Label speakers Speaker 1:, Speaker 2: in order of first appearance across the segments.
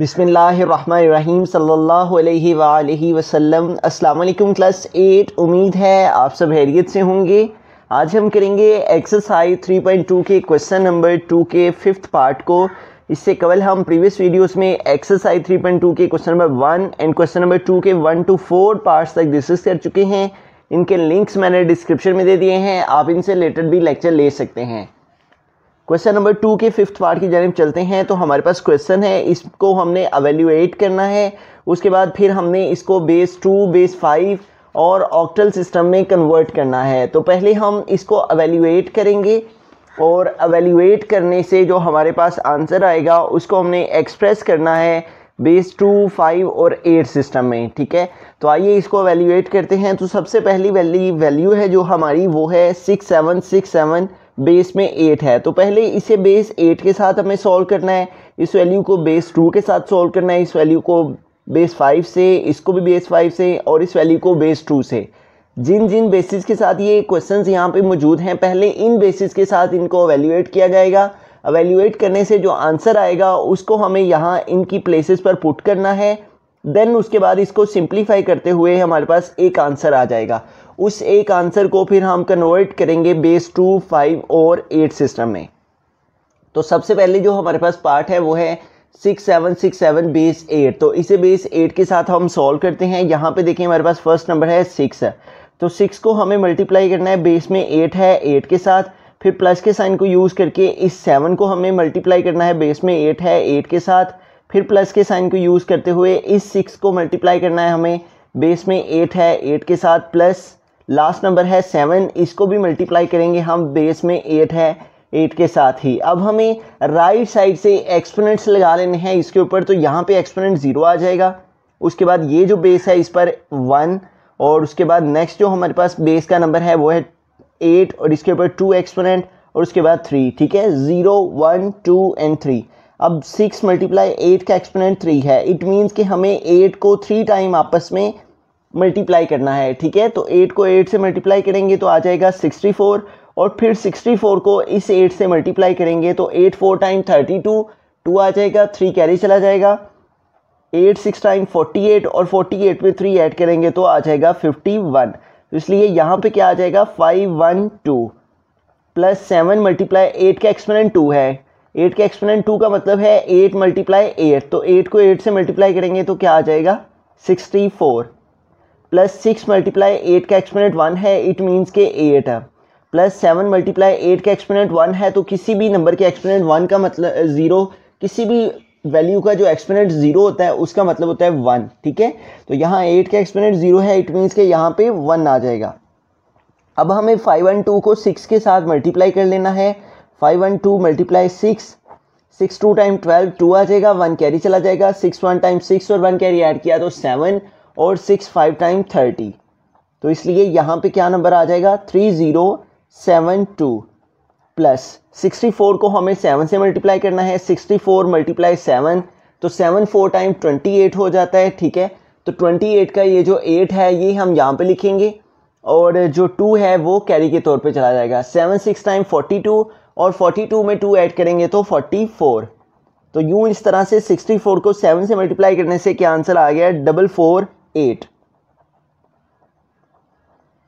Speaker 1: बिसमीम सल्लल्लाहु अलैहि वसल्लम क्लास एट उम्मीद है आप सब हैरियत से होंगे आज हम करेंगे एक्सरसाइज 3.2 के क्वेश्चन नंबर 2 के फिफ्थ पार्ट को इससे कबल हम प्रीवियस वीडियोस में एक्सरसाइज 3.2 के question number 1 and question number 2 के 1 टू 4 पार्ट्स तक डिस्कस कर चुके हैं इनके लिंक्स मैंने डिस्क्रिप्शन में दे दिए हैं आप इनसे रिलेटेड भी लेक्चर ले सकते हैं क्वेश्चन नंबर टू के फिफ्थ पार्ट की जानब चलते हैं तो हमारे पास क्वेश्चन है इसको हमने अवेल्यूएट करना है उसके बाद फिर हमने इसको बेस टू बेस फाइव और ऑक्टल सिस्टम में कन्वर्ट करना है तो पहले हम इसको अवेल्यूएट करेंगे और अवेल्यूएट करने से जो हमारे पास आंसर आएगा उसको हमने एक्सप्रेस करना है बेस टू फाइव और एट सिस्टम में ठीक है तो आइए इसको अवेल्यूएट करते हैं तो सबसे पहली वैली वैल्यू है जो हमारी वो है six seven six seven base में एट है तो पहले इसे बेस एट के साथ हमें सॉल्व करना है इस वैल्यू को बेस टू के साथ सॉल्व करना है इस वैल्यू को बेस फाइव से इसको भी बेस फाइव से और इस वैल्यू को बेस टू से जिन जिन बेसिस के साथ ये क्वेश्चंस यहाँ पे मौजूद हैं पहले इन बेसिस के साथ इनको अवेल्यूएट किया जाएगा अवेल्यूएट करने से जो आंसर आएगा उसको हमें यहाँ इनकी प्लेसेस पर पुट करना है देन उसके बाद इसको सिंप्लीफाई करते हुए हमारे पास एक आंसर आ जाएगा उस एक आंसर को फिर हम कन्वर्ट करेंगे बेस टू फाइव और एट सिस्टम में तो सबसे पहले जो हमारे पास पार्ट है वो है six seven six seven base eight तो इसे बेस एट के साथ हम सॉल्व करते हैं यहाँ पे देखिए हमारे पास फर्स्ट नंबर है सिक्स तो सिक्स को हमें मल्टीप्लाई करना है बेस में एट है एट के साथ फिर प्लस के साइन को यूज़ करके इस सेवन को हमें मल्टीप्लाई करना है बेस में एट है एट के साथ फिर प्लस के साइन को यूज़ करते हुए इस सिक्स को मल्टीप्लाई करना है हमें बेस में एट है एट के साथ प्लस लास्ट नंबर है सेवन इसको भी मल्टीप्लाई करेंगे हम बेस में एट है एट के साथ ही अब हमें राइट साइड से एक्सपोनेंट्स लगा लेने हैं इसके ऊपर तो यहाँ पे एक्सपोनेंट ज़ीरो आ जाएगा उसके बाद ये जो बेस है इस पर वन और उसके बाद नेक्स्ट जो हमारे पास बेस का नंबर है वो है एट और इसके ऊपर टू एक्सपोनेंट और उसके बाद थ्री ठीक है zero one two and three अब सिक्स मल्टीप्लाई एट का एक्सपोनेंट थ्री है इट मीन्स कि हमें एट को थ्री टाइम आपस में मल्टीप्लाई करना है ठीक है तो एट को एट से मल्टीप्लाई करेंगे तो आ जाएगा सिक्सटी फोर और फिर सिक्सटी फोर को इस एट से मल्टीप्लाई करेंगे तो eight four time thirty two two आ जाएगा थ्री कैरी चला जाएगा eight six time forty eight और फोर्टी एट में थ्री ऐड करेंगे तो आ जाएगा फिफ्टी वन तो इसलिए यहाँ पे क्या आ जाएगा five one two plus seven multiply eight का एक्सपोनेंट टू है एट का एक्सपोनेंट टू का मतलब है एट मल्टीप्लाई एट तो एट को एट से मल्टीप्लाई करेंगे तो क्या आ जाएगा sixty four plus six multiply eight का एक्सपोनेंट वन है इट मीन्स के एट है प्लस सेवन मल्टीप्लाई एट का एक्सपोनेंट वन है तो किसी भी नंबर के एक्सपोनेंट वन का मतलब ज़ीरो किसी भी वैल्यू का जो एक्सपोनेंट ज़ीरो होता है उसका मतलब होता है वन ठीक है तो यहाँ एट का एक्सपोनेंट ज़ीरो है इट मीन्स के यहाँ पे वन आ जाएगा अब हमें फाइव वन टू को सिक्स के साथ मल्टीप्लाई कर लेना है five one two multiply six six two time twelve two आ जाएगा वन कैरी चला जाएगा सिक्स वन टाइम सिक्स और वन कैरी ऐड किया तो सेवन और सिक्स फाइव टाइम थर्टी तो इसलिए यहाँ पे क्या नंबर आ जाएगा three zero seven two plus sixty four को हमें सेवन से मल्टीप्लाई करना है सिक्सटी फोर मल्टीप्लाई सेवन तो seven four time twenty eight हो जाता है ठीक है तो ट्वेंटी एट का ये जो एट है ये हम यहाँ पे लिखेंगे और जो टू है वो कैरी के तौर पे चला जाएगा seven six time forty two और फोर्टी टू में टू ऐड करेंगे तो फोर्टी फोर तो यूँ इस तरह से सिक्सटी फोर को सेवन से मल्टीप्लाई करने से क्या आंसर आ गया double four eight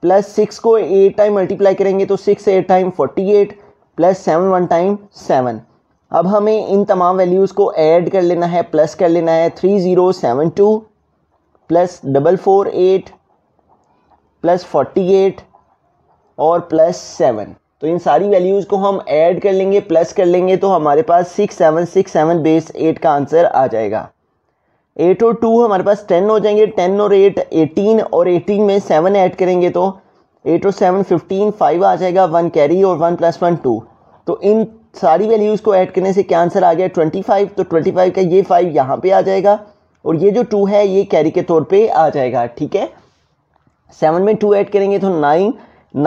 Speaker 1: plus six को एट टाइम मल्टीप्लाई करेंगे तो six eight time forty eight plus seven one time seven अब हमें इन तमाम वैल्यूज़ को ऐड कर लेना है प्लस कर लेना है three zero seven two plus double four eight plus forty eight और प्लस सेवन तो इन सारी वैल्यूज़ को हम ऐड कर लेंगे प्लस कर लेंगे तो हमारे पास six seven six seven base eight का आंसर आ जाएगा एट और टू हमारे पास टेन हो जाएंगे टेन और एट एटीन और एटीन में सेवन ऐड करेंगे तो एट और सेवन फिफ्टीन फाइव आ जाएगा वन कैरी और वन प्लस वन टू तो इन सारी वैल्यूज़ को ऐड करने से क्या आंसर आ गया ट्वेंटी फाइव तो ट्वेंटी फाइव का ये फाइव यहाँ पे आ जाएगा और ये जो टू है ये कैरी के तौर पे आ जाएगा ठीक है सेवन में टू ऐड करेंगे तो नाइन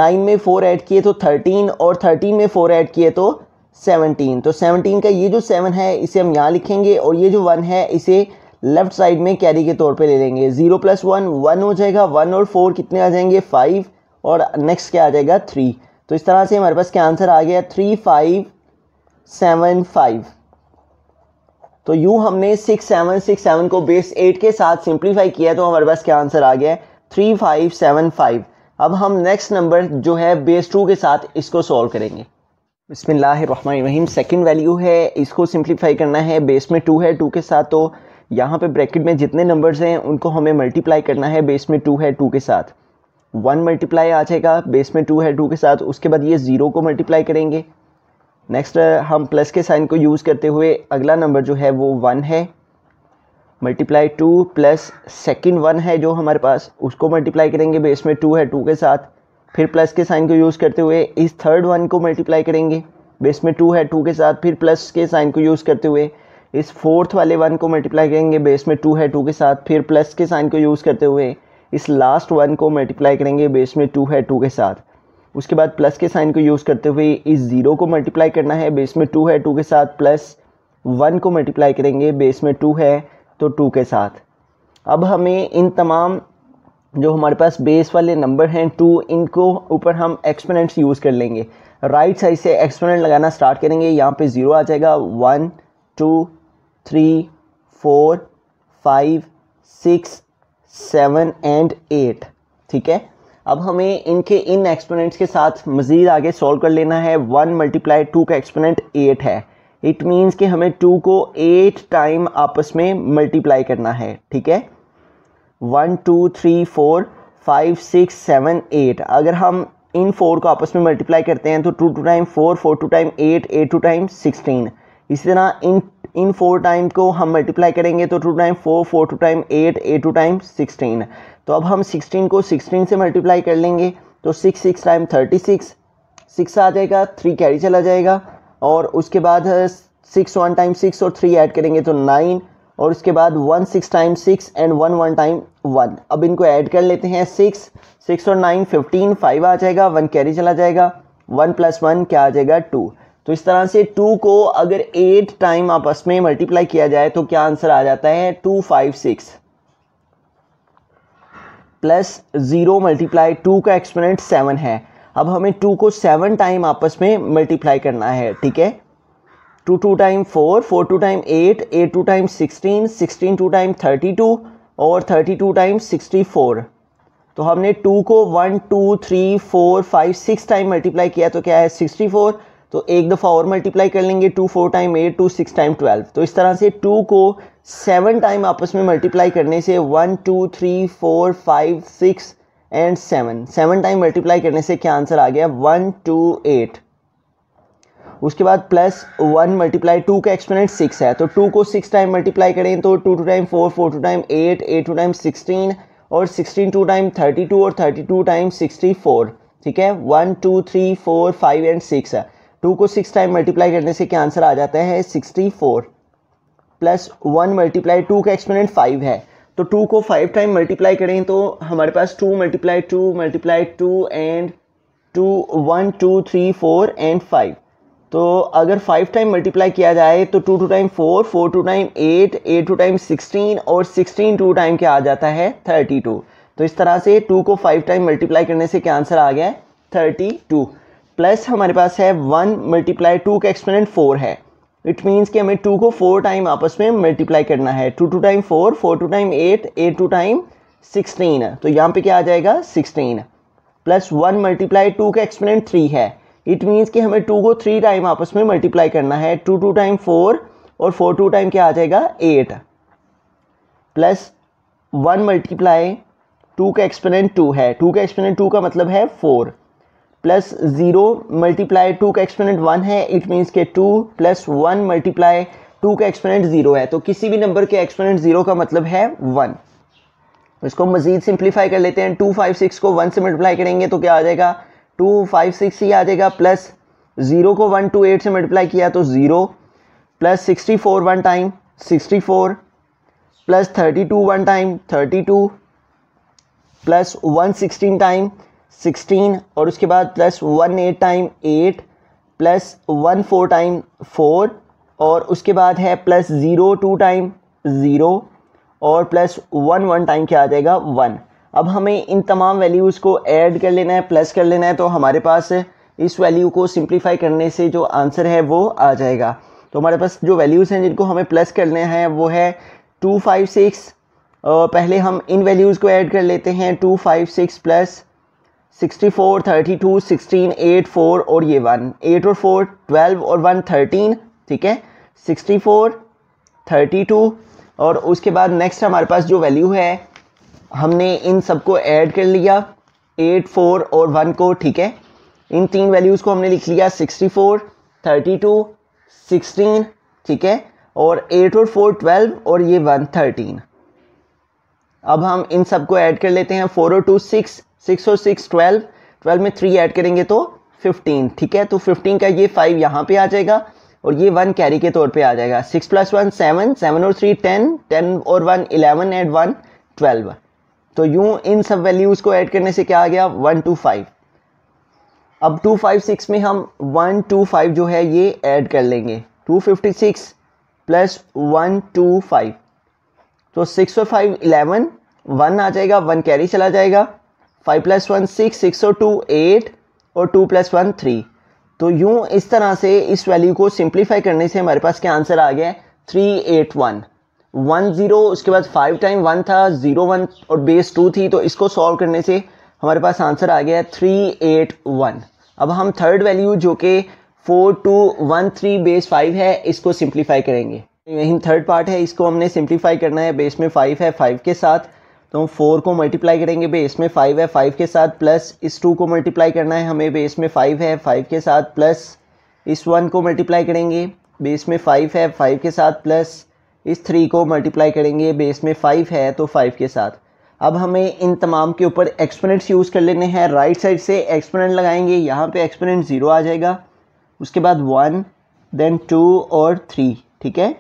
Speaker 1: नाइन में फोर ऐड किए तो थर्टीन और थर्टीन में फोर ऐड किए तो सेवनटीन तो सेवनटीन का ये जो सेवन है इसे हम यहाँ लिखेंगे और ये जो वन है इसे लेफ्ट साइड में कैरी के तौर पे ले लेंगे ज़ीरो प्लस वन वन हो जाएगा वन और फोर कितने आ जाएंगे फाइव और नेक्स्ट क्या आ जाएगा थ्री तो इस तरह से हमारे पास क्या आंसर आ गया थ्री फाइव सेवन फाइव तो यू हमने सिक्स सेवन सिक्स सेवन को बेस एट के साथ सिंप्लीफाई किया तो हमारे पास क्या आंसर आ गया थ्री फाइव सेवन फाइव अब हम नेक्स्ट नंबर जो है बेस टू के साथ इसको सॉल्व करेंगे बसमिल्लर रहीम सेकेंड वैल्यू है इसको सिंप्लीफाई करना है बेस में टू है टू के साथ तो यहाँ पे ब्रैकेट में जितने नंबर्स हैं उनको हमें मल्टीप्लाई करना है बेस में टू है टू के साथ वन मल्टीप्लाई आ जाएगा बेस में टू है टू के साथ उसके बाद ये ज़ीरो को मल्टीप्लाई करेंगे नेक्स्ट हम प्लस के साइन को यूज़ करते हुए अगला नंबर जो है वो वन है multiply two plus second one है जो हमारे पास उसको मल्टीप्लाई करेंगे बेस में टू है टू के साथ फिर प्लस के साइन को यूज़ करते हुए इस थर्ड वन को मल्टीप्लाई करेंगे बेस में टू है टू के साथ फिर प्लस के साइन को यूज़ करते हुए इस फोर्थ वाले वन को मल्टीप्लाई करेंगे बेस में टू है टू के साथ फिर प्लस के साइन को यूज़ करते हुए इस लास्ट वन को मल्टीप्लाई करेंगे बेस में टू है टू के साथ उसके बाद प्लस के साइन को यूज़ करते हुए इस ज़ीरो को मल्टीप्लाई करना है बेस में टू है टू के साथ प्लस वन को मल्टीप्लाई करेंगे बेस में टू है तो टू के साथ अब हमें इन तमाम जो हमारे पास बेस वाले नंबर हैं टू इनको ऊपर हम एक्सपोनेंट्स यूज़ कर लेंगे राइट साइड से एक्सपोनेंट लगाना स्टार्ट करेंगे यहाँ पे ज़ीरो आ जाएगा one two three four five six seven and eight ठीक है अब हमें इनके इन एक्सपोनेंट्स के साथ मज़ीद आगे सॉल्व कर लेना है वन मल्टीप्लाई टू का एक्सपोनेंट एट है इट मीन्स कि हमें टू को एट टाइम आपस में मल्टीप्लाई करना है ठीक है one two three four five six seven eight अगर हम इन फोर को आपस में मल्टीप्लाई करते हैं तो two two time four four two time eight eight two time sixteen इसी तरह इन इन फोर टाइम को हम मल्टीप्लाई करेंगे तो two time four four two time eight eight two time sixteen तो अब हम सिक्सटीन को सिक्सटीन से मल्टीप्लाई कर लेंगे तो six six time thirty six six आ जाएगा थ्री कैरी चला जाएगा और उसके बाद सिक्स वन टाइम सिक्स और थ्री ऐड करेंगे तो नाइन और उसके बाद one six time six and one one time one अब इनको ऐड कर लेते हैं सिक्स सिक्स और नाइन फिफ्टीन फाइव आ जाएगा वन कैरी चला जाएगा वन प्लस वन क्या आ जाएगा टू तो इस तरह से टू को अगर एट टाइम आपस में मल्टीप्लाई किया जाए तो क्या आंसर आ जाता है two five six plus zero multiply two का एक्सपोनेंट सेवन है अब हमें टू को सेवन टाइम आपस में मल्टीप्लाई करना है ठीक है two two time four four two time eight eight two time sixteen sixteen two time thirty two और thirty two time sixty four तो हमने टू को one two three four five six time multiply किया तो क्या है sixty four तो एक दफ़ा और मल्टीप्लाई कर लेंगे two four time eight two six time twelve तो इस तरह से टू को सेवन टाइम आपस में मल्टीप्लाई करने से one two three four five six and seven seven time multiply करने से क्या आंसर आ गया वन टू एट उसके बाद प्लस वन मल्टीप्लाई टू का एक्सपोनेंट सिक्स है तो टू को सिक्स टाइम मल्टीप्लाई करें तो two two time four four two time eight eight two time sixteen और sixteen two time thirty two और thirty two time sixty four ठीक है one two three four five and six है two को six time multiply करने से क्या answer आ जाता है sixty four plus one multiply two का एक्सपोनेंट फाइव है तो टू को फाइव टाइम मल्टीप्लाई करें तो हमारे पास two multiply two multiply two and two one two three four and five तो अगर फाइव टाइम मल्टीप्लाई किया जाए तो two two time four four two time eight eight two time sixteen और सिक्सटीन टू टाइम क्या आ जाता है थर्टी टू तो इस तरह से टू को फाइव टाइम मल्टीप्लाई करने से क्या आंसर आ गया है थर्टी टू प्लस हमारे पास है वन मल्टीप्लाई टू का एक्सपोनेंट फोर है इट मीन्स कि हमें टू को फोर टाइम आपस में मल्टीप्लाई करना है two two time four four two time eight eight two time sixteen तो यहाँ पे क्या आ जाएगा sixteen plus one multiply two का एक्सपोनेंट थ्री है इट मीन्स कि हमें टू को थ्री टाइम आपस में मल्टीप्लाई करना है टू टू टाइम फोर और फोर टू टाइम क्या आ जाएगा eight plus one multiply two का एक्सपोनेंट टू है टू का एक्सपोनेंट टू का मतलब है four plus zero multiply two का एक्सपोनेंट वन है इट मीन्स के two plus one multiply two का एक्सपोनेंट ज़ीरो है तो किसी भी नंबर के एक्सपोनेंट ज़ीरो का मतलब है वन इसको मज़ीद सिंप्लीफाई कर लेते हैं टू फाइव सिक्स को वन से मल्टीप्लाई करेंगे तो क्या आ जाएगा टू फाइव सिक्स ही आ जाएगा प्लस ज़ीरो को वन टू एट से मल्टीप्लाई किया तो zero plus sixty four one time sixty four plus thirty two one time thirty two plus one sixteen time sixteen और उसके बाद plus one eight time eight plus one four time four और उसके बाद है plus zero two time zero और plus one one time क्या आ जाएगा वन अब हमें इन तमाम वैल्यूज़ को ऐड कर लेना है प्लस कर लेना है तो हमारे पास इस वैल्यू को सिंप्लीफाई करने से जो आंसर है वो आ जाएगा तो हमारे पास जो वैल्यूज़ हैं जिनको हमें प्लस करने हैं वो है टू फाइव सिक्स पहले हम इन वैल्यूज़ को ऐड कर लेते हैं two five six plus sixty four thirty two sixteen eight four और ये वन एट और फोर ट्वेल्व और वन थर्टीन ठीक है सिक्सटी फोर थर्टी टू और उसके बाद नेक्स्ट हमारे पास जो वैल्यू है हमने इन सबको ऐड कर लिया एट फोर और वन को ठीक है इन तीन वैल्यूज़ को हमने लिख लिया sixty four thirty two sixteen ठीक है और एट और फोर ट्वेल्व और ये वन थर्टीन अब हम इन सबको ऐड कर लेते हैं फोर और टू सिक्स सिक्स और सिक्स ट्वेल्व ट्वेल्व में थ्री ऐड करेंगे तो फिफ्टीन ठीक है तो फिफ्टीन का ये फाइव यहाँ पे आ जाएगा और ये वन कैरी के तौर पे आ जाएगा six plus one seven seven और थ्री टेन टेन और one eleven and one twelve तो यूँ इन सब वैल्यूज़ को ऐड करने से क्या आ गया वन टू फाइव अब टू फाइव सिक्स में हम वन टू फाइव जो है ये ऐड कर लेंगे two fifty six plus one two five तो सिक्स और फाइव इलेवन वन आ जाएगा वन कैरी चला जाएगा five plus one six six और टू एट और टू प्लस वन थ्री तो यूँ इस तरह से इस वैल्यू को सिंप्लीफाई करने से हमारे पास क्या आंसर आ गया three eight one one zero उसके बाद फाइव टाइम वन था ज़ीरो वन और बेस टू थी तो इसको सॉल्व करने से हमारे पास आंसर आ गया थ्री एट वन अब हम थर्ड वैल्यू जो कि four two one three base five है इसको सिंप्लीफाई करेंगे यही थर्ड पार्ट है इसको हमने सिंप्लीफाई करना है बेस में फाइव है फाइव के साथ तो हम फोर को मल्टीप्लाई करेंगे बेस में फाइव है फाइव के साथ प्लस इस टू को मल्टीप्लाई करना है हमें बेस में फाइव है फाइव के साथ प्लस इस वन को मल्टीप्लाई करेंगे बेस में फाइव है फाइव के साथ प्लस इस थ्री को मल्टीप्लाई करेंगे बेस में फाइव है तो फाइव के साथ अब हमें इन तमाम के ऊपर एक्सपोनेंट्स यूज़ कर लेने हैं राइट साइड से एक्सपोनेंट लगाएंगे यहाँ पे एक्सपोनेंट ज़ीरो आ जाएगा उसके बाद वन देन टू और थ्री ठीक है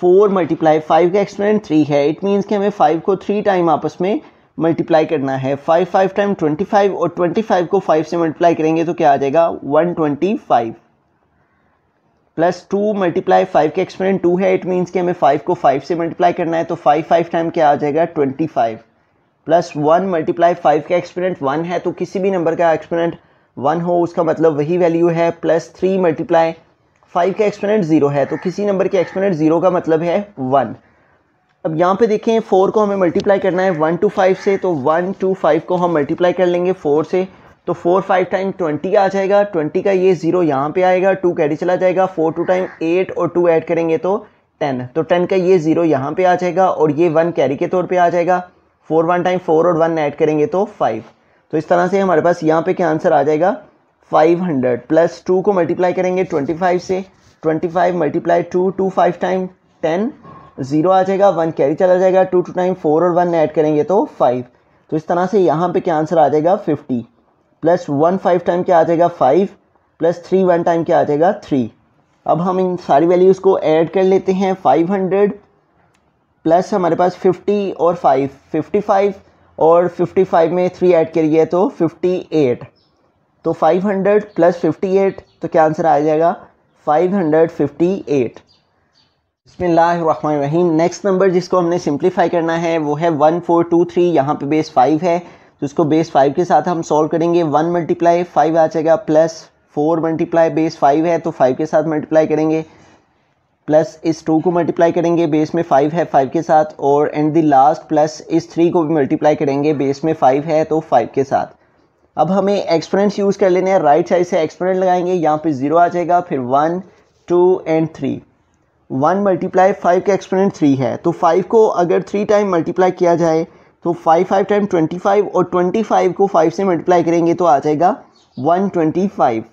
Speaker 1: फोर मल्टीप्लाई फाइव का एक्सपेरेंट थ्री है इट मीन्स कि हमें फाइव को थ्री टाइम आपस में मल्टीप्लाई करना है five five time twenty five और ट्वेंटी फाइव को फाइव से मल्टीप्लाई करेंगे तो क्या आ जाएगा one twenty five plus two multiply five का एक्सपेरेंट टू है इट मीन्स कि हमें फाइव को फाइव से मल्टीप्लाई करना है तो फाइव फाइव टाइम क्या आ जाएगा twenty five plus one multiply five का एक्सपेरेंट वन है तो किसी भी नंबर का एक्सपेरेंट वन हो उसका मतलब वही वैल्यू है प्लस थ्री मल्टीप्लाई फाइव का एक्सपोनेंट ज़ीरो है तो किसी नंबर के एक्सपोनेंट ज़ीरो का मतलब है वन अब यहाँ पे देखें फोर को हमें मल्टीप्लाई करना है वन टू फाइव से तो वन टू फाइव को हम मल्टीप्लाई कर लेंगे फोर से तो फोर फाइव टाइम ट्वेंटी आ जाएगा ट्वेंटी का ये ज़ीरो यहाँ पे आएगा टू कैडी चला जाएगा फोर टू टाइम एट और टू ऐड करेंगे तो टेन तो टेन का ये ज़ीरो यहाँ पे आ जाएगा और ये वन कैरी के तौर पे आ जाएगा फोर वन टाइम फोर और वन ऐड करेंगे तो फाइव तो इस तरह से हमारे पास यहाँ पे क्या आंसर आ जाएगा फाइव हंड्रेड प्लस टू को मल्टीप्लाई करेंगे ट्वेंटी फाइव से twenty five multiply two two five time ten zero आ जाएगा वन कैरी चला जाएगा टू टू टाइम फोर और वन ऐड करेंगे तो फाइव तो इस तरह से यहाँ पे क्या आंसर आ जाएगा fifty plus one five time क्या आ जाएगा five plus three one time क्या आ जाएगा थ्री अब हम इन सारी वैल्यूज़ को ऐड कर लेते हैं फाइव हंड्रेड प्लस हमारे पास फिफ्टी और फाइव फिफ्टी फाइव और फिफ्टी फाइव में थ्री ऐड करिए तो फिफ्टी एट तो 500 प्लस 58 तो क्या आंसर आ जाएगा 558 रहीम नेक्स्ट नंबर जिसको हमने सिंप्लीफाई करना है वो है 1423 फोर टू थ्री यहाँ पर बेस फाइव है तो इसको बेस फाइव के साथ हम सॉल्व करेंगे वन मल्टीप्लाई फाइव आ जाएगा plus four multiply base five है तो फाइव के साथ मल्टीप्लाई करेंगे प्लस इस टू को मल्टीप्लाई करेंगे बेस में फाइव है फाइव के साथ और एंड दी लास्ट प्लस इस थ्री को भी मल्टीप्लाई करेंगे बेस में फाइव है तो फाइव के साथ अब हमें एक्सपोनेंट्स यूज़ कर लेने हैं राइट साइड से एक्सपोनेंट लगाएंगे यहाँ पे ज़ीरो आ जाएगा फिर one two and three one multiply five का एक्सपोनेंट थ्री है तो फाइव को अगर थ्री टाइम मल्टीप्लाई किया जाए तो five five time twenty five और ट्वेंटी फाइव को फाइव से मल्टीप्लाई करेंगे तो आ जाएगा one twenty five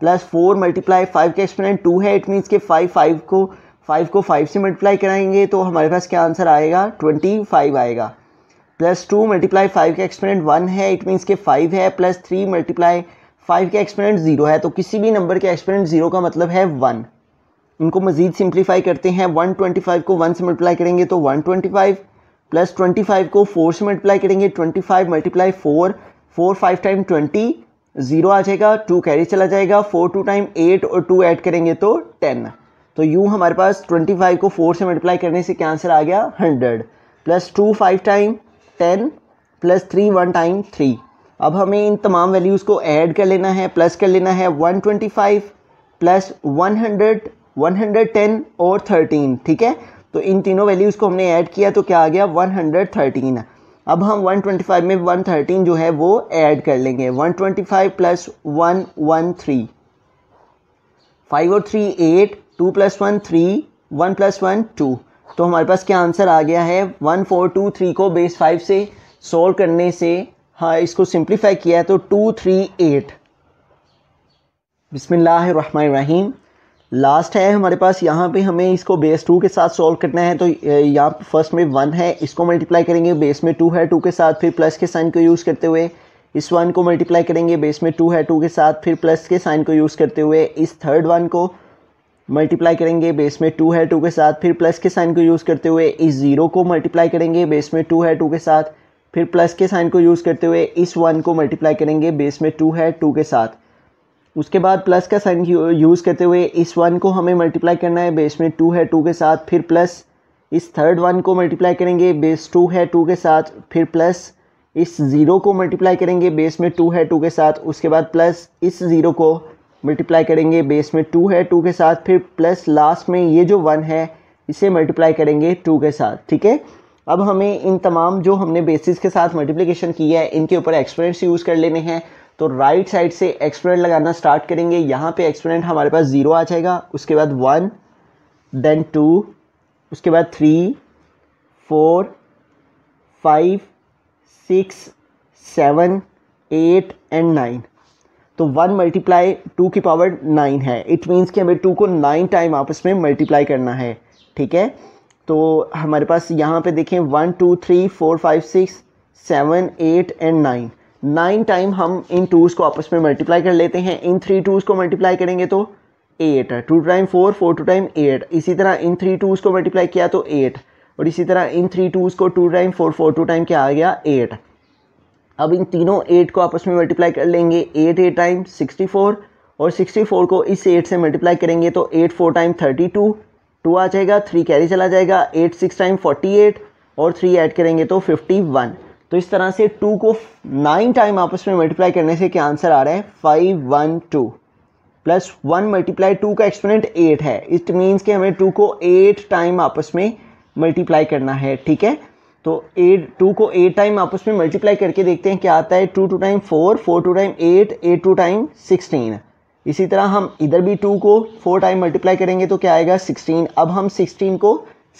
Speaker 1: plus four multiply five का एक्सपोनेंट टू है इट मीन्स के फाइव फाइव को फाइव को फाइव से मल्टीप्लाई कराएंगे तो हमारे पास क्या आंसर आएगा ट्वेंटी फाइव आएगा प्लस टू मल्टीप्लाई फाइव का एक्सपेरेंट वन है इट मीन्स के फाइव है प्लस थ्री मल्टीप्लाई फाइव का एक्सपेरेंट ज़ीरो है तो किसी भी नंबर के एक्सपेरेंट ज़ीरो का मतलब है वन इनको मज़ीद सिंप्लीफाई करते हैं वन ट्वेंटी फाइव को वन से मल्टीप्लाई करेंगे तो one twenty five plus twenty five को फोर से मल्टीप्लाई करेंगे twenty five multiply four four five time twenty zero आ जाएगा टू कैरी चला जाएगा फोर टू टाइम एट और टू ऐड करेंगे तो टेन तो यू हमारे पास ट्वेंटी फाइव को फोर से मल्टीप्लाई करने से क्या आंसर आ गया hundred plus two five time ten plus three one time three अब हमें इन तमाम वैल्यूज़ को ऐड कर लेना है प्लस कर लेना है one twenty five plus one hundred one hundred ten और थर्टीन ठीक है तो इन तीनों वैल्यूज़ को हमने ऐड किया तो क्या आ गया वन हंड्रेड थर्टीन अब हम वन ट्वेंटी फाइव में वन थर्टीन जो है वो ऐड कर लेंगे one twenty five plus one one three five और three eight two plus one three one plus one two तो हमारे पास क्या आंसर आ गया है वन फोर टू थ्री को बेस फाइव से सोल्व करने से हाँ इसको सिंप्लीफाई किया है तो टू थ्री एट बिसमीम लास्ट है हमारे पास यहाँ पे हमें इसको बेस टू के साथ सॉल्व करना है तो यहाँ फर्स्ट में वन है इसको मल्टीप्लाई करेंगे बेस में टू है टू के साथ फिर प्लस के साइन को यूज़ करते हुए इस वन को मल्टीप्लाई करेंगे बेस में टू है टू के साथ फिर प्लस के साइन को यूज़ करते हुए इस थर्ड वन को मल्टीप्लाई करेंगे बेस में टू है टू के साथ फिर प्लस के साइन को यूज़ करते हुए इस ज़ीरो को मल्टीप्लाई करेंगे बेस में टू है टू के साथ फिर प्लस के साइन को यूज़ करते हुए इस वन को मल्टीप्लाई करेंगे बेस में टू है टू के साथ उसके बाद प्लस का साइन यूज़ करते हुए इस वन को हमें मल्टीप्लाई करना है बेस में टू है टू के साथ फिर प्लस इस थर्ड वन को मल्टीप्लाई करेंगे बेस टू है टू के साथ फिर प्लस इस ज़ीरो को मल्टीप्लाई करेंगे बेस में टू है टू के साथ उसके बाद प्लस इस ज़ीरो को मल्टीप्लाई करेंगे बेस में टू है टू के साथ फिर प्लस लास्ट में ये जो वन है इसे मल्टीप्लाई करेंगे टू के साथ ठीक है अब हमें इन तमाम जो हमने बेसिस के साथ मल्टीप्लिकेशन की है इनके ऊपर एक्सपोनेंट्स यूज़ कर लेने हैं तो राइट साइड से एक्सपोनेंट लगाना स्टार्ट करेंगे यहाँ पे एक्सपोनेंट हमारे पास ज़ीरो आ जाएगा उसके बाद वन देन टू उसके बाद three four five six seven eight and nine तो वन मल्टीप्लाई टू की पावर नाइन है इट मीन्स कि हमें टू को नाइन टाइम आपस में मल्टीप्लाई करना है ठीक है तो हमारे पास यहाँ पे देखें one two three four five six seven eight and nine nine time हम इन टूज़ को आपस में मल्टीप्लाई कर लेते हैं इन थ्री टूज़ को मल्टीप्लाई करेंगे तो eight two time four four two time eight इसी तरह इन थ्री टूज़ को मल्टीप्लाई किया तो एट और इसी तरह इन थ्री टूज़ को two time four four two time क्या आ गया एट अब इन तीनों एट को आपस में मल्टीप्लाई कर लेंगे eight eight time sixty four और सिक्सटी फोर को इस एट से मल्टीप्लाई करेंगे तो eight four time thirty two two आ जाएगा थ्री कैरी चला जाएगा eight six time forty eight और थ्री ऐड करेंगे तो फिफ्टी वन तो इस तरह से टू को नाइन टाइम आपस में मल्टीप्लाई करने से क्या आंसर आ रहा है five one two plus one multiply two का एक्सपोनेंट एट है इट मीन्स कि हमें टू को एट टाइम आपस में मल्टीप्लाई करना है ठीक है तो ए टू को एट टाइम आपस में मल्टीप्लाई करके देखते हैं क्या आता है two two time four four two time eight eight two time sixteen इसी तरह हम इधर भी टू को फोर टाइम मल्टीप्लाई करेंगे तो क्या आएगा सिक्सटीन अब हम सिक्सटीन को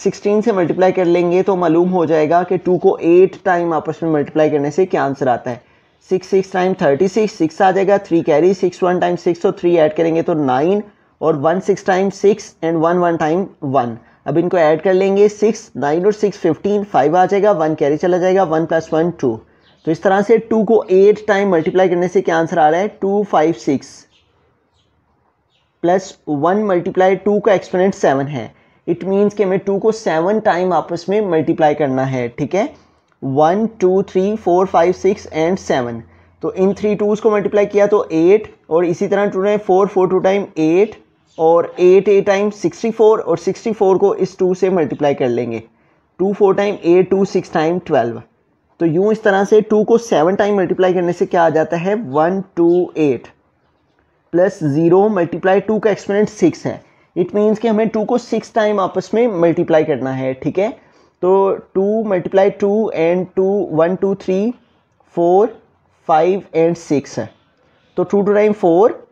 Speaker 1: सिक्सटीन से मल्टीप्लाई कर लेंगे तो मालूम हो जाएगा कि टू को एट टाइम आपस में मल्टीप्लाई करने से क्या आंसर आता है six six time thirty six six आ जाएगा three carry six one time six तो थ्री ऐड करेंगे तो नाइन और one six time six and one one time one अब इनको ऐड कर लेंगे सिक्स नाइन और सिक्स फिफ्टीन फाइव आ जाएगा वन कैरी चला जाएगा वन प्लस वन टू तो इस तरह से टू को एट टाइम मल्टीप्लाई करने से क्या आंसर आ रहा है two five six plus one multiply two का एक्सपोनेंट सेवन है इट मीन्स कि हमें टू को सेवन टाइम आपस में मल्टीप्लाई करना है ठीक है one two three four five six and seven तो इन थ्री टूज़ को मल्टीप्लाई किया तो एट और इसी तरह टू ने four four two time eight और एट ए टाइम सिक्सटी फोर और सिक्सटी फोर को इस टू से मल्टीप्लाई कर लेंगे टू फोर टाइम ए टू सिक्स टाइम ट्वेल्व तो यूँ इस तरह से टू को सेवन टाइम मल्टीप्लाई करने से क्या आ जाता है one two eight plus zero multiply two का एक्सपेरेंट सिक्स है इट मीन्स कि हमें टू को सिक्स टाइम आपस में मल्टीप्लाई करना है ठीक है तो two multiply two and two one two three four five and six है तो two two time four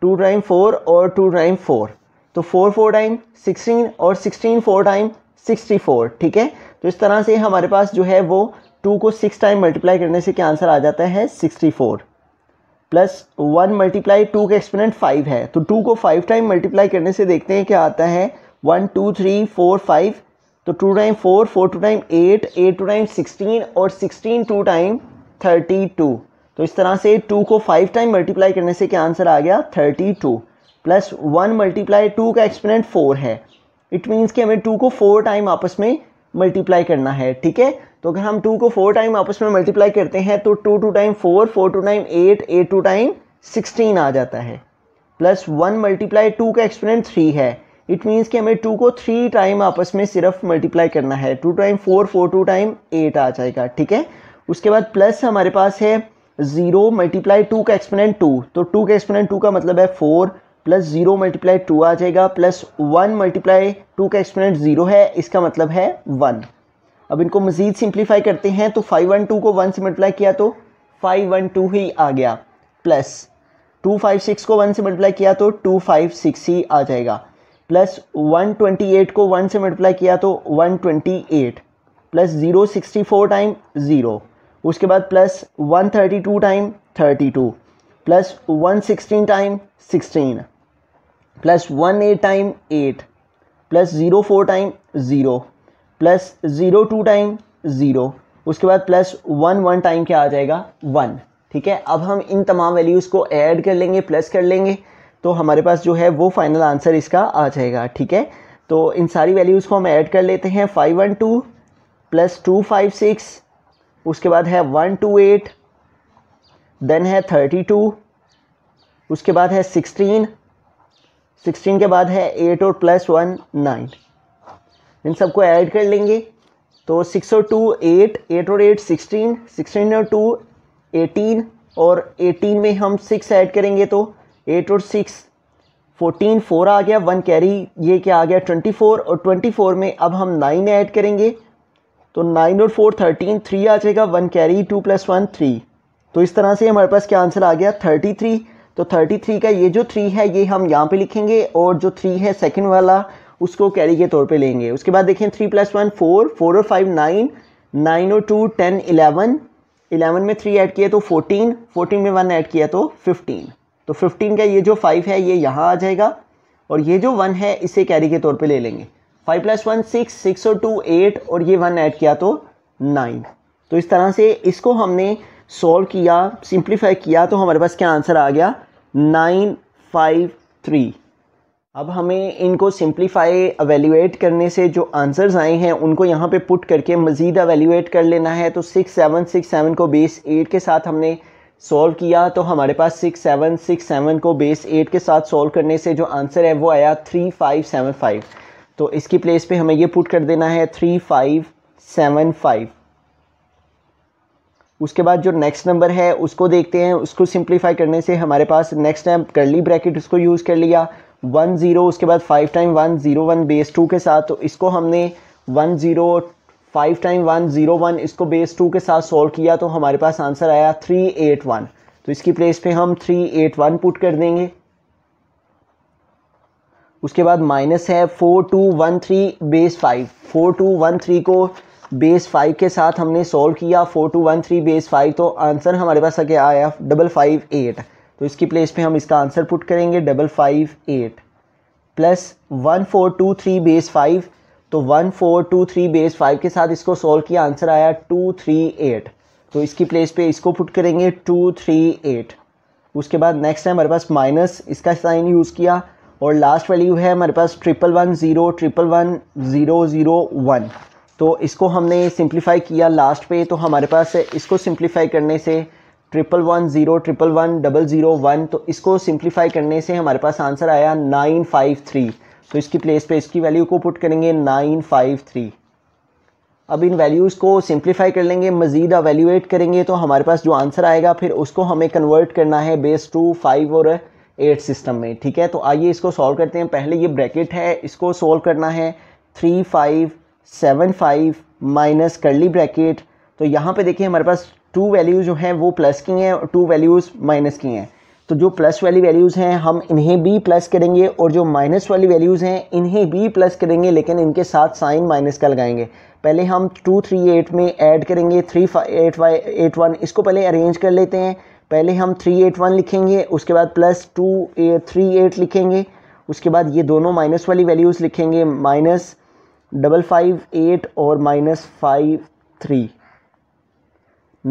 Speaker 1: two time four और टू टाइम फोर तो फोर फोर टाइम सिक्सटीन और sixteen four time sixty four ठीक है तो इस तरह से हमारे पास जो है वो टू को सिक्स टाइम मल्टीप्लाई करने से क्या आंसर आ जाता है sixty four plus one multiply two का एक्सपोनेंट फाइव है तो टू को फाइव टाइम मल्टीप्लाई करने से देखते हैं क्या आता है one two three four five तो two time four four two time eight eight two time sixteen और sixteen two time thirty two तो इस तरह से टू को फाइव टाइम मल्टीप्लाई करने से क्या आंसर आ गया thirty two plus one multiply two का एक्सपोनेंट फोर है इट मीन्स कि हमें टू को फोर टाइम आपस में मल्टीप्लाई करना है ठीक है तो अगर हम टू को फोर टाइम आपस में मल्टीप्लाई करते हैं तो two two time four four two time eight eight two time sixteen आ जाता है प्लस वन मल्टीप्लाई टू का एक्सपोनेंट थ्री है इट मीन्स कि हमें टू को थ्री टाइम आपस में सिर्फ मल्टीप्लाई करना है two time four four two time eight आ जाएगा ठीक है उसके बाद प्लस हमारे पास है जीरो मल्टीप्लाई टू का एक्सपोनेंट टू तो टू का एक्सपोनेंट टू का मतलब है four plus zero multiply two आ जाएगा प्लस वन मल्टीप्लाई टू का एक्सपोनेंट जीरो है इसका मतलब है वन अब इनको मज़ीद सिंप्लीफाई करते हैं तो फाइव वन टू को वन से मल्टीप्लाई किया तो फाइव वन टू ही आ गया प्लस टू फाइव सिक्स को वन से मल्टीप्लाई किया तो टू फाइव सिक्स ही आ जाएगा प्लस वन ट्वेंटी एट को वन से मल्टीप्लाई किया तो one twenty eight plus zero sixty four time zero उसके बाद plus one thirty two time thirty two plus one sixteen time sixteen plus one eight time eight plus zero four time zero plus zero two time zero उसके बाद plus one one time क्या आ जाएगा one ठीक है अब हम इन तमाम वैल्यूज़ को ऐड कर लेंगे प्लस कर लेंगे तो हमारे पास जो है वो फाइनल आंसर इसका आ जाएगा ठीक है तो इन सारी वैल्यूज़ को हम ऐड कर लेते हैं five one two plus two five six उसके बाद है वन टू एट देन है थर्टी टू उसके बाद है सिक्सटीन सिक्सटीन के बाद है एट और प्लस वन नाइन इन सबको ऐड कर लेंगे तो सिक्स और टू एट एट और एट सिक्सटीन सिक्सटीन और टू एटीन और एटीन में हम सिक्स ऐड करेंगे तो एट और सिक्स फोर्टीन फोर आ गया वन कैरी ये क्या आ गया ट्वेंटी फोर और ट्वेंटी फोर में अब हम नाइन ऐड करेंगे तो नाइन और फोर थर्टीन थ्री आ जाएगा one carry two plus one three तो इस तरह से हमारे पास क्या आंसर आ गया थर्टी थ्री तो थर्टी थ्री का ये जो थ्री है ये हम यहाँ पे लिखेंगे और जो थ्री है सेकंड वाला उसको कैरी के तौर पे लेंगे उसके बाद देखें three plus one four four और फाइव नाइन नाइन और टू टेन इलेवन इलेवन में थ्री ऐड किया तो फोर्टीन फोर्टीन में वन ऐड किया तो फिफ्टीन तो फिफ्टीन का ये जो फाइव है ये यहाँ आ जाएगा और ये जो वन है इसे कैरी के तौर पर ले लेंगे five plus one six six और टू एट और ये वन ऐड किया तो नाइन तो इस तरह से इसको हमने सॉल्व किया सिंप्लीफाई किया तो हमारे पास क्या आंसर आ गया नाइन फाइव थ्री अब हमें इनको सिंप्लीफाई अवेल्यूएट करने से जो आंसर्स आए हैं उनको यहाँ पे पुट करके मज़ीद अवेल्यूएट कर लेना है तो सिक्स सेवन सिक्स सेवन को बेस एट के साथ हमने सॉल्व किया तो हमारे पास सिक्स सेवन सिक्स सेवन को बेस एट के साथ सॉल्व करने से जो आंसर है वो आया थ्री फाइव सेवन फाइव तो इसकी प्लेस पे हमें ये पुट कर देना है थ्री फाइव सेवन फाइव उसके बाद जो नेक्स्ट नंबर है उसको देखते हैं उसको सिंप्लीफाई करने से हमारे पास नेक्स्ट टाइम करली ब्रैकेट उसको यूज़ कर लिया वन ज़ीरो उसके बाद five time one zero one base two के साथ तो इसको हमने one zero five time one zero one इसको बेस टू के साथ सॉल्व किया तो हमारे पास आंसर आया थ्री एट वन तो इसकी प्लेस पे हम थ्री एट वन पुट कर देंगे उसके बाद माइनस है four two one three base five four two one three को बेस फाइव के साथ हमने सॉल्व किया four two one three base five तो आंसर हमारे पास गया आया डबल फाइव एट तो इसकी प्लेस पे हम इसका आंसर पुट करेंगे double five eight plus one four two three base five तो one four two three base five के साथ इसको सॉल्व किया आंसर आया टू थ्री एट तो इसकी प्लेस पे इसको पुट करेंगे टू थ्री एट उसके बाद नेक्स्ट है हमारे पास माइनस इसका साइन यूज़ किया और लास्ट वैल्यू है हमारे पास triple one zero triple one zero zero one तो इसको हमने सिंप्लीफाई किया लास्ट पे तो हमारे पास इसको सिंप्लीफाई करने से triple one zero triple one double zero one तो इसको सिंप्लीफाई करने से हमारे पास आंसर आया नाइन फाइव थ्री तो इसकी प्लेस पे इसकी वैल्यू को पुट करेंगे नाइन फाइव थ्री अब इन वैल्यूज़ को सिंप्लीफाई कर लेंगे मज़ीद अवेल्यूएट करेंगे तो हमारे पास जो आंसर आएगा फिर उसको हमें कन्वर्ट करना है बेस टू फाइव और एट सिस्टम में ठीक है तो आइए इसको सॉल्व करते हैं पहले ये ब्रैकेट है इसको सॉल्व करना है three five seven five minus curly bracket तो यहाँ पे देखिए हमारे पास टू वैल्यूज़ जो हैं वो प्लस की हैं और टू वैल्यूज़ माइनस की हैं तो जो प्लस वाली वैल्यूज़ हैं हम इन्हें भी प्लस करेंगे और जो माइनस वाली वैल्यूज़ हैं इन्हें भी प्लस करेंगे लेकिन इनके साथ साइन माइनस का लगाएंगे पहले हम टू थ्री एट में ऐड करेंगे three eight Y eight one इसको पहले अरेंज कर लेते हैं पहले हम थ्री एट वन लिखेंगे उसके बाद प्लस टू थ्री एट लिखेंगे उसके बाद ये दोनों माइनस वाली वैल्यूज़ लिखेंगे माइनस डबल फाइव एट और minus five three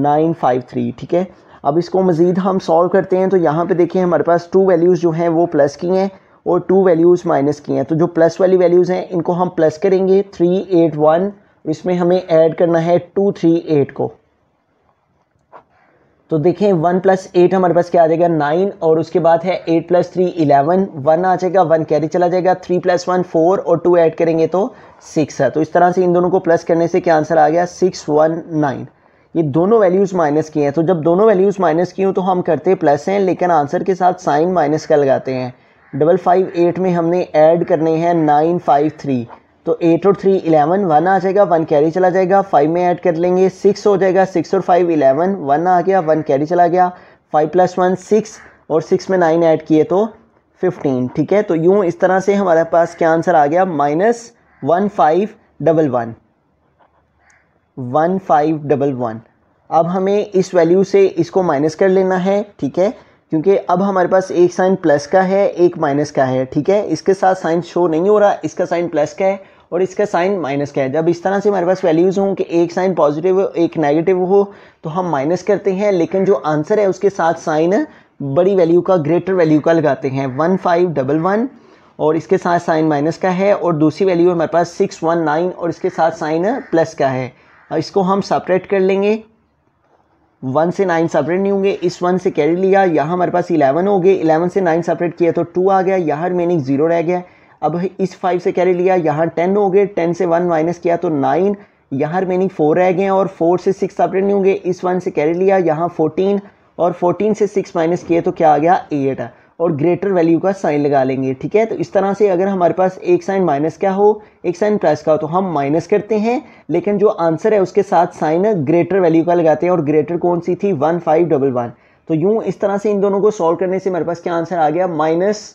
Speaker 1: nine five three ठीक है अब इसको मज़ीद हम सॉल्व करते हैं तो यहाँ पे देखिए हमारे पास टू वैल्यूज़ जो हैं वो प्लस की हैं और टू वैल्यूज़ माइनस की हैं तो जो प्लस वाली वैल्यूज़ हैं इनको हम प्लस करेंगे थ्री एट वन इसमें हमें ऐड करना है टू थ्री एट को तो देखें वन प्लस एट हमारे पास क्या आ जाएगा नाइन और उसके बाद है eight plus three eleven one आ जाएगा वन कैरी चला जाएगा थ्री प्लस वन फोर और टू ऐड करेंगे तो सिक्स है तो इस तरह से इन दोनों को प्लस करने से क्या आंसर आ गया सिक्स वन नाइन ये दोनों वैल्यूज़ माइनस किए हैं तो जब दोनों वैल्यूज़ माइनस किए हों तो हम करते प्लस हैं लेकिन आंसर के साथ साइन माइनस का लगाते हैं डबल फाइव एट में हमने ऐड करने हैं नाइन फाइव थ्री तो एट और थ्री इलेवन वन आ जाएगा वन कैरी चला जाएगा फाइव में ऐड कर लेंगे सिक्स हो जाएगा सिक्स और फाइव इलेवन वन आ गया वन कैरी चला गया फाइव प्लस वन सिक्स और सिक्स में नाइन ऐड किए तो फिफ्टीन ठीक है तो यूँ इस तरह से हमारे पास क्या आंसर आ गया minus one five double one one five double one अब हमें इस वैल्यू से इसको माइनस कर लेना है ठीक है क्योंकि अब हमारे पास एक साइन प्लस का है एक माइनस का है ठीक है इसके साथ साइन शो नहीं हो रहा इसका साइन प्लस का है और इसका साइन माइनस का है जब इस तरह से हमारे पास वैल्यूज़ हों कि एक साइन पॉजिटिव हो एक नेगेटिव हो तो हम माइनस करते हैं लेकिन जो आंसर है उसके साथ साइन बड़ी वैल्यू का ग्रेटर वैल्यू का लगाते हैं वन फाइव डबल वन और इसके साथ साइन माइनस का है और दूसरी वैल्यू हमारे पास सिक्स वन नाइन और इसके साथ साइन प्लस का है इसको हम सपरेट कर लेंगे वन से नाइन सेपरेट नहीं होंगे इस वन से कैरी लिया यहाँ हमारे पास इलेवन हो गए इलेवन से नाइन सेपरेट किया तो टू आ गया यहाँ रिमेनिंग ज़ीरो रह गया अब इस फाइव से कैरी लिया यहाँ टेन हो गए टेन से वन माइनस किया तो नाइन यहाँ रिमेनिंग फोर रह गए और फोर से सिक्स सपरेट नहीं होंगे इस वन से कैरी लिया यहाँ फोर्टीन और फोर्टीन से सिक्स माइनस किए तो क्या आ गया एट और ग्रेटर वैल्यू का साइन लगा लेंगे ठीक है तो इस तरह से अगर हमारे पास एक साइन माइनस का हो एक साइन प्लस का हो तो हम माइनस करते हैं लेकिन जो आंसर है उसके साथ साइन ग्रेटर वैल्यू का लगाते हैं और ग्रेटर कौन सी थी वन फाइव डबल वन तो यूँ इस तरह से इन दोनों को सॉल्व करने से मेरे पास क्या आंसर आ गया माइनस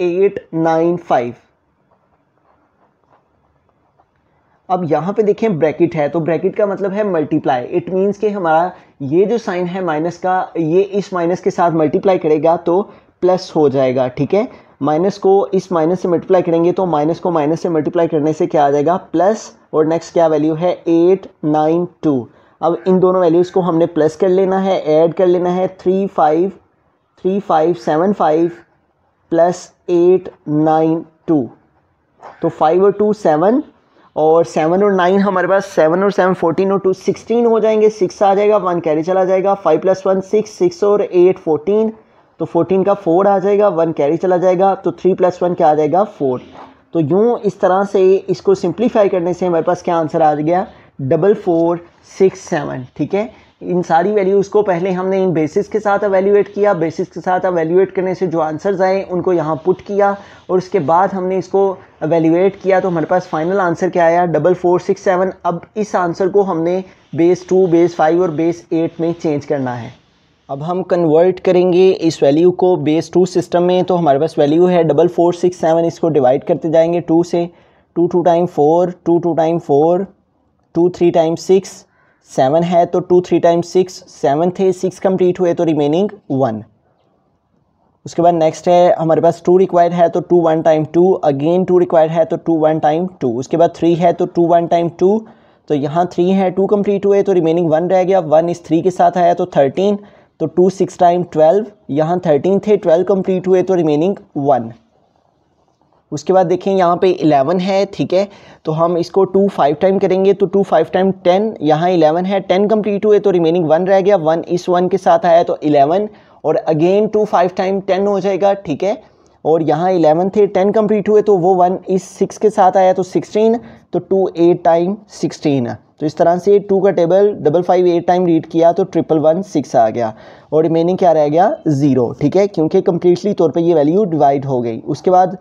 Speaker 1: एट नाइन फाइव अब यहाँ पे देखें ब्रैकेट है तो ब्रैकेट का मतलब है मल्टीप्लाई इट मींस कि हमारा ये जो साइन है माइनस का ये इस माइनस के साथ मल्टीप्लाई करेगा तो प्लस हो जाएगा ठीक है माइनस को इस माइनस से मल्टीप्लाई करेंगे तो माइनस को माइनस से मल्टीप्लाई करने से क्या आ जाएगा प्लस और नेक्स्ट क्या वैल्यू है एट नाइन टू अब इन दोनों वैल्यूज़ को हमने प्लस कर लेना है ऐड कर लेना है three five three five seven five plus eight nine two तो फाइव और टू सेवन और सेवन और नाइन हमारे पास सेवन और सेवन फोर्टीन और टू सिक्सटीन हो जाएंगे सिक्स आ जाएगा वन कैरी चला जाएगा five plus one six six और एट फोर्टीन तो फोर्टीन का फोर आ जाएगा वन कैरी चला जाएगा तो थ्री प्लस वन क्या आ जाएगा फोर तो यूँ इस तरह से इसको सिंप्लीफाई करने से हमारे पास क्या आंसर आ गया डबल फोर सिक्स सेवन ठीक है इन सारी वैल्यूज़ को पहले हमने इन बेसिस के साथ अवेल्यूएट किया बेसिस के साथ अवेल्यूएट करने से जो आंसर्स आए उनको यहाँ पुट किया और उसके बाद हमने इसको अवेल्यूएट किया तो हमारे पास फाइनल आंसर क्या आया डबल फोर सिक्स सेवन अब इस आंसर को हमने बेस टू बेस फाइव और बेस एट में चेंज करना है अब हम कन्वर्ट करेंगे इस वैल्यू को बेस टू सिस्टम में तो हमारे पास वैल्यू है डबल फोर सिक्स सेवन इसको डिवाइड करते जाएंगे टू से two two time four two two time four two three time six seven है तो two three times six seven थे सिक्स कंप्लीट हुए तो रिमेनिंग वन उसके बाद नेक्स्ट है हमारे पास टू रिक्वायर्ड है तो two one time two again two required है तो टू वन टाइम टू उसके बाद थ्री है तो टू वन टाइम टू तो यहाँ थ्री है टू कंप्लीट हुए तो रिमेनिंग वन रह गया वन इस थ्री के साथ आया तो थर्टीन तो टू सिक्स टाइम ट्वेल्व यहाँ थर्टीन थे ट्वेल्व कंप्लीट हुए तो रिमेनिंग वन उसके बाद देखें यहाँ पे 11 है ठीक है तो हम इसको टू फाइव टाइम करेंगे तो टू फाइव टाइम टेन यहाँ 11 है टेन कंप्लीट हुए तो रिमेनिंग वन रह गया वन इस वन के साथ आया तो 11 और again two five time ten हो जाएगा ठीक है और यहाँ इलेवन थे टेन कंप्लीट हुए तो वो वन इस सिक्स के साथ आया तो सिक्सटीन तो टू एट टाइम सिक्सटीन तो इस तरह से टू का table double five eight time read किया तो ट्रिपल वन सिक्स आ गया और रिमेनिंग क्या रह गया ज़ीरो ठीक है क्योंकि कम्प्लीटली तौर पे ये वैल्यू डिवाइड हो गई उसके बाद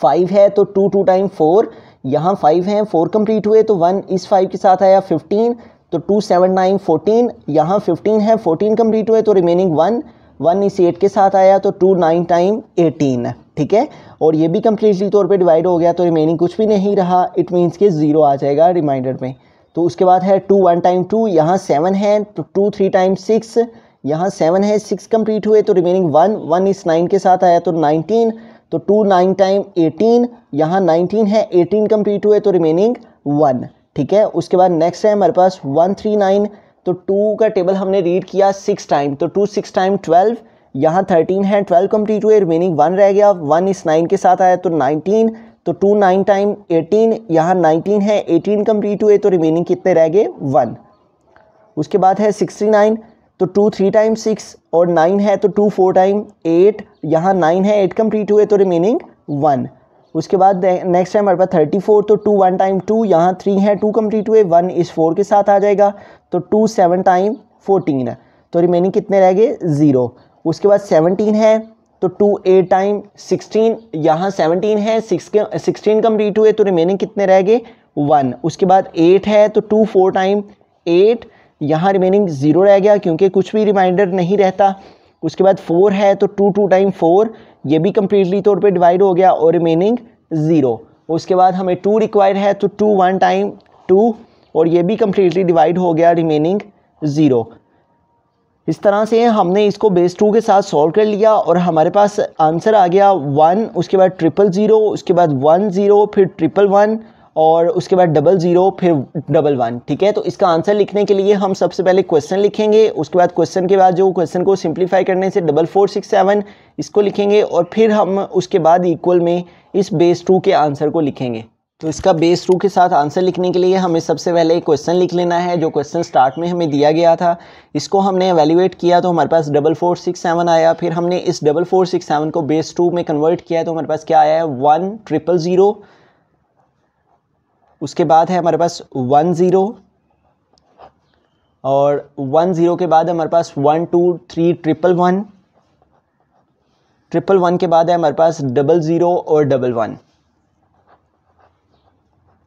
Speaker 1: फाइव है तो टू टू टाइम फोर यहाँ फाइव हैं फोर कंप्लीट हुए तो वन इस फाइव के साथ आया फिफ्टीन तो टू सेवन नाइन फोर्टीन यहाँ फिफ्टीन है फोर्टीन कंप्लीट हुए तो रिमेनिंग वन वन इस एट के साथ आया तो टू नाइन टाइम एटीन ठीक है और ये भी कम्प्लीटली तौर पे डिवाइड हो गया तो रिमेनिंग कुछ भी नहीं रहा इट मीन्स के ज़ीरो आ जाएगा रिमाइंडर में तो उसके बाद है टू वन टाइम टू यहाँ सेवन है तो टू थ्री टाइम सिक्स यहाँ सेवन है सिक्स कंप्लीट हुए तो रिमेनिंग वन वन इस नाइन के साथ आया तो नाइनटीन तो टू नाइन टाइम एटीन यहाँ नाइनटीन है एटीन कम्प्लीट हुए तो रिमेनिंग वन ठीक है उसके बाद नेक्स्ट है हमारे पास वन थ्री नाइन तो टू का टेबल हमने रीड किया सिक्स टाइम तो टू सिक्स टाइम ट्वेल्व यहाँ थर्टीन है ट्वेल्व कम्प्लीट हुए रिमेनिंग वन रह गया वन इस नाइन के साथ आया तो नाइनटीन तो टू नाइन टाइम एटीन यहाँ नाइनटीन है एटीन कम्प्लीट हुए तो रिमेनिंग कितने रह गए वन उसके बाद है सिक्सटी नाइन तो टू थ्री टाइम सिक्स और नाइन है तो टू फोर टाइम एट यहाँ नाइन है एट कम्प्लीट हुए तो रिमेनिंग वन उसके बाद नेक्स्ट टाइम हमारे पास थर्टी फोर तो टू वन टाइम टू यहाँ थ्री है टू कम्प्लीट हुए वन इस फोर के साथ आ जाएगा तो टू सेवन टाइम फोर्टीन तो रिमेनिंग कितने रह गए ज़ीरो उसके बाद सेवनटीन है तो टू एट टाइम सिक्सटीन यहाँ सेवनटीन है सिक्स के सिक्सटीन कम्प्लीट हुए तो रिमेनिंग कितने रह गए वन उसके बाद एट है तो टू फोर टाइम एट यहाँ रिमेनिंग ज़ीरो रह गया क्योंकि कुछ भी रिमाइंडर नहीं रहता उसके बाद फोर है तो टू टू टाइम फोर ये भी कम्प्लीटली तौर पे डिवाइड हो गया और रिमेनिंग ज़ीरो उसके बाद हमें टू रिक्वायर है तो टू वन टाइम टू और ये भी कम्प्लीटली डिवाइड हो गया रिमेनिंग ज़ीरो इस तरह से हमने इसको बेस टू के साथ सॉल्व कर लिया और हमारे पास आंसर आ गया वन उसके बाद ट्रिपल ज़ीरो उसके बाद वन ज़ीरो फिर ट्रिपल वन और उसके बाद डबल ज़ीरो फिर डबल वन ठीक है तो इसका आंसर लिखने के लिए हम सबसे पहले क्वेश्चन लिखेंगे उसके बाद क्वेश्चन के बाद जो क्वेश्चन को सिंप्लीफाई करने से डबल फोर सिक्स सेवन इसको लिखेंगे और फिर हम उसके बाद इक्वल में इस बेस टू के आंसर को लिखेंगे तो इसका बेस टू के साथ आंसर लिखने के लिए हमें सबसे पहले क्वेश्चन लिख लेना है जो क्वेश्चन स्टार्ट में हमें दिया गया था इसको हमने एवेल्यूएट किया तो हमारे पास डबल फोर सिक्स सेवन आया फिर हमने इस डबल फोर सिक्स सेवन को बेस टू में कन्वर्ट किया तो हमारे पास क्या आया है वन ट्रिपल ज़ीरो उसके बाद है हमारे पास वन ज़ीरो और वन ज़ीरो के बाद हमारे पास one two three triple one triple one के बाद है हमारे पास डबल ज़ीरो और डबल वन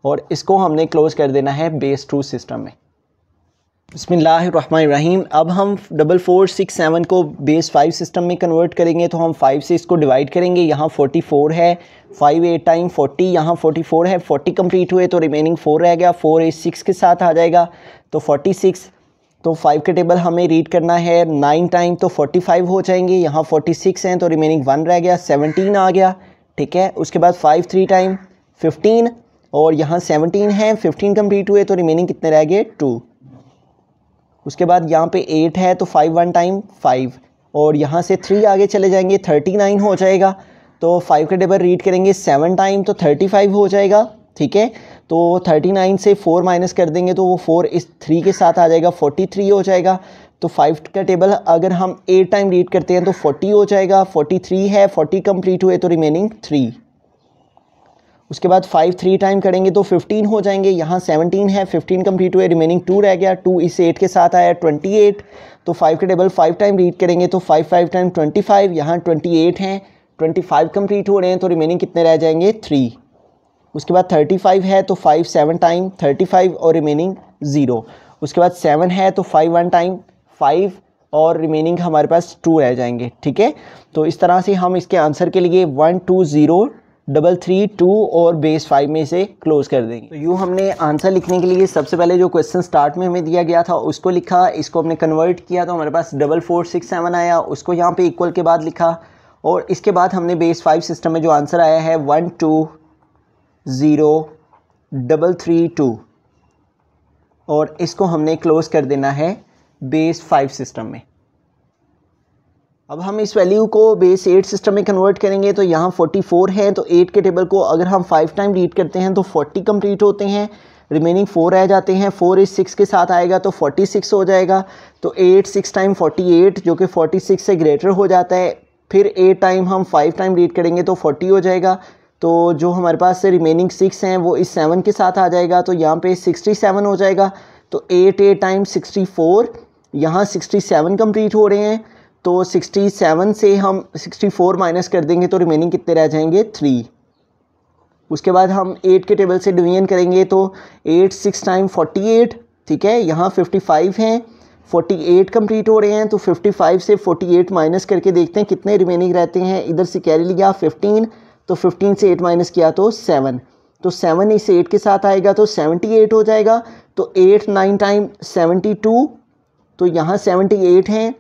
Speaker 1: और इसको हमने क्लोज कर देना है बेस टू सिस्टम में बसमिलीम अब हम डबल फोर सिक्स सेवन को बेस फाइव सिस्टम में कन्वर्ट करेंगे तो हम फाइव से इसको डिवाइड करेंगे यहाँ फोर्टी फोर है फाइव एट टाइम फोर्टी यहाँ फोर्टी फोर है फोर्टी कम्प्लीट हुए तो रिमेनिंग फ़ोर रह गया फोर एट सिक्स के साथ आ जाएगा तो फोर्टी सिक्स तो फाइव के टेबल हमें रीड करना है नाइन टाइम तो फोर्टी फाइव हो जाएंगे यहाँ फोर्टी सिक्स हैं तो रिमेनिंग वन रह गया सेवनटीन आ गया ठीक है उसके बाद फाइव थ्री टाइम फिफ्टीन और यहाँ सेवनटीन है फिफ्टीन कम्प्लीट हुए तो रिमेनिंग कितने रह गए टू उसके बाद यहाँ पे एट है तो फाइव वन टाइम फाइव और यहाँ से थ्री आगे चले जाएंगे थर्टी नाइन हो जाएगा तो फाइव का टेबल रीड करेंगे सेवन टाइम तो थर्टी फाइव हो जाएगा ठीक है तो थर्टी नाइन से फोर माइनस कर देंगे तो वो फोर इस थ्री के साथ आ जाएगा फोर्टी थ्री हो जाएगा तो फाइव का टेबल अगर हम एट टाइम रीड करते हैं तो फोर्टी हो जाएगा फोर्टी थ्री है फोर्टी कंप्लीट हुए तो रिमेनिंग थ्री उसके बाद फाइव थ्री टाइम करेंगे तो फिफ्टीन हो जाएंगे यहाँ सेवनटीन है फिफ्टीन कम्प्लीट हुए रिमेनिंग टू रह गया टू इस एट के साथ आया ट्वेंटी एट तो फाइव के टेबल फाइव टाइम रीड करेंगे तो five five time twenty five यहाँ ट्वेंटी एट हैं ट्वेंटी फाइव कम्प्लीट हो रहे हैं तो रिमेनिंग कितने रह जाएंगे थ्री उसके बाद थर्टी फाइव है तो five seven time thirty five और रिमेनिंग ज़ीरो उसके बाद सेवन है तो फाइव वन टाइम फाइव और रिमेनिंग हमारे पास टू रह जाएंगे ठीक है तो इस तरह से हम इसके आंसर के लिए one two zero double three two और बेस फाइव में से क्लोज कर देंगे तो यूँ हमने आंसर लिखने के लिए सबसे पहले जो क्वेश्चन स्टार्ट में हमें दिया गया था उसको लिखा इसको हमने कन्वर्ट किया तो हमारे पास डबल फोर सिक्स सेवन आया उसको यहाँ पे इक्वल के बाद लिखा और इसके बाद हमने बेस फाइव सिस्टम में जो आंसर आया है one two zero double three two और इसको हमने क्लोज़ कर देना है बेस फाइव सिस्टम में अब हम इस वैल्यू को बेस एट सिस्टम में कन्वर्ट करेंगे तो यहाँ 44 है तो एट के टेबल को अगर हम फाइव टाइम रीड करते हैं तो 40 कंप्लीट होते हैं रिमेनिंग फोर रह जाते हैं फोर इस सिक्स के साथ आएगा तो 46 हो जाएगा तो एट सिक्स टाइम 48 जो कि 46 से ग्रेटर हो जाता है फिर एट टाइम हम फाइव टाइम रीड करेंगे तो फोर्टी हो जाएगा तो जो हमारे पास रिमेनिंग सिक्स हैं वो इस सेवन के साथ आ जाएगा तो यहाँ पर सिक्सटी हो जाएगा तो eight eight time sixty four यहाँ सिक्सटी कंप्लीट हो रहे हैं तो 67 से हम 64 माइनस कर देंगे तो रिमेनिंग कितने रह जाएंगे थ्री उसके बाद हम एट के टेबल से डिवीजन करेंगे तो eight six time forty eight ठीक है यहाँ फिफ्टी फाइव हैं फोर्टी एट कम्प्लीट हो रहे हैं तो फिफ़्टी फाइव से फोर्टी एट माइनस करके देखते हैं कितने रिमेनिंग रहते हैं इधर से कैरी लिया फ़िफ्टीन तो फिफ्टीन से एट माइनस किया तो सेवन तो सेवन इस एट के साथ आएगा तो एट हो जाएगा तो एट नाइन टाइम टू तो यहाँ एट हैं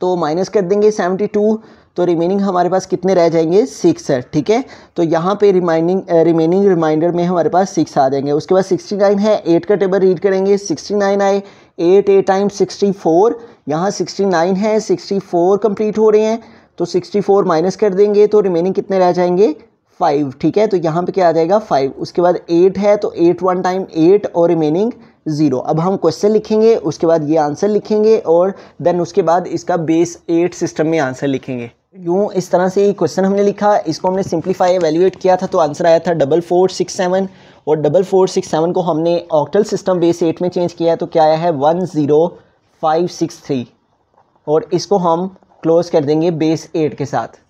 Speaker 1: तो माइनस कर देंगे सेवेंटी टू तो रिमेनिंग हमारे पास कितने रह जाएंगे सिक्स है ठीक है तो यहाँ पे रिमाइंडिंग रिमेनिंग रिमाइंडर में हमारे पास सिक्स आ जाएंगे उसके बाद सिक्सटी नाइन है एट का टेबल रीड करेंगे सिक्सटी नाइन आए eight eight time sixty four यहाँ सिक्सटी नाइन है सिक्सटी फोर कंप्लीट हो रहे हैं तो सिक्सटी फोर माइनस कर देंगे तो रिमेनिंग कितने रह जाएंगे फाइव ठीक है तो यहाँ पर क्या आ जाएगा फाइव उसके बाद एट है तो एट वन टाइम एट और रिमेनिंग ज़ीरो अब हम क्वेश्चन लिखेंगे उसके बाद ये आंसर लिखेंगे और देन उसके बाद इसका बेस एट सिस्टम में आंसर लिखेंगे यूँ इस तरह से ये क्वेश्चन हमने लिखा इसको हमने सिंप्लीफाई एवेल्यूएट किया था तो आंसर आया था डबल फोर सिक्स सेवन और डबल फोर सिक्स सेवन को हमने ऑक्टल सिस्टम बेस एट में चेंज किया है तो क्या आया है one zero five six three और इसको हम क्लोज़ कर देंगे बेस एट के साथ